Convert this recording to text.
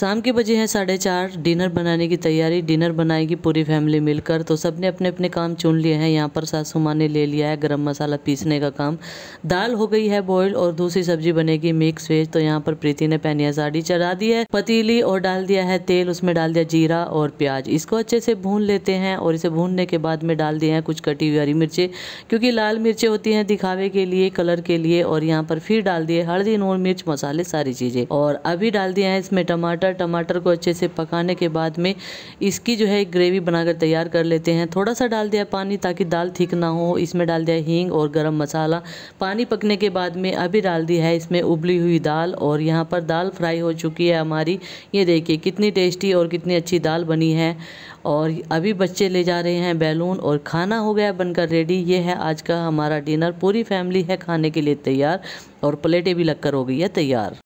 शाम के बजे हैं साढ़े चार डिनर बनाने की तैयारी डिनर बनाएगी पूरी फैमिली मिलकर तो सबने अपने अपने काम चुन लिए हैं यहाँ पर सासू माँ ने ले लिया है गरम मसाला पीसने का काम दाल हो गई है बॉयल्ड और दूसरी सब्जी बनेगी मिक्स वेज तो यहाँ पर प्रीति ने पहनी साड़ी चढ़ा दी है पतीली और डाल दिया है तेल उसमें डाल दिया जीरा और प्याज इसको अच्छे से भून लेते हैं और इसे भूनने के बाद में डाल दिए हैं कुछ कटी हुई हरी मिर्चें क्योंकि लाल मिर्चें होती हैं दिखावे के लिए कलर के लिए और यहाँ पर फिर डाल दिए हल्दी नून मिर्च मसाले सारी चीज़ें और अभी डाल दिया है इसमें टमाटर मिर्चा टमाटर को अच्छे से पकाने के बाद में इसकी जो है ग्रेवी बनाकर तैयार कर लेते हैं थोड़ा सा डाल दिया पानी ताकि दाल थिक ना हो इसमें डाल दिया हींग और गरम मसाला पानी पकने के बाद में अभी डाल दिया है इसमें उबली हुई दाल और यहाँ पर दाल फ्राई हो चुकी है हमारी ये देखिए कितनी टेस्टी और कितनी अच्छी दाल बनी है और अभी बच्चे ले जा रहे हैं बैलून और खाना हो गया बनकर रेडी ये है आज का हमारा डिनर पूरी फैमिली है खाने के लिए तैयार और प्लेटें भी लगकर हो गई है तैयार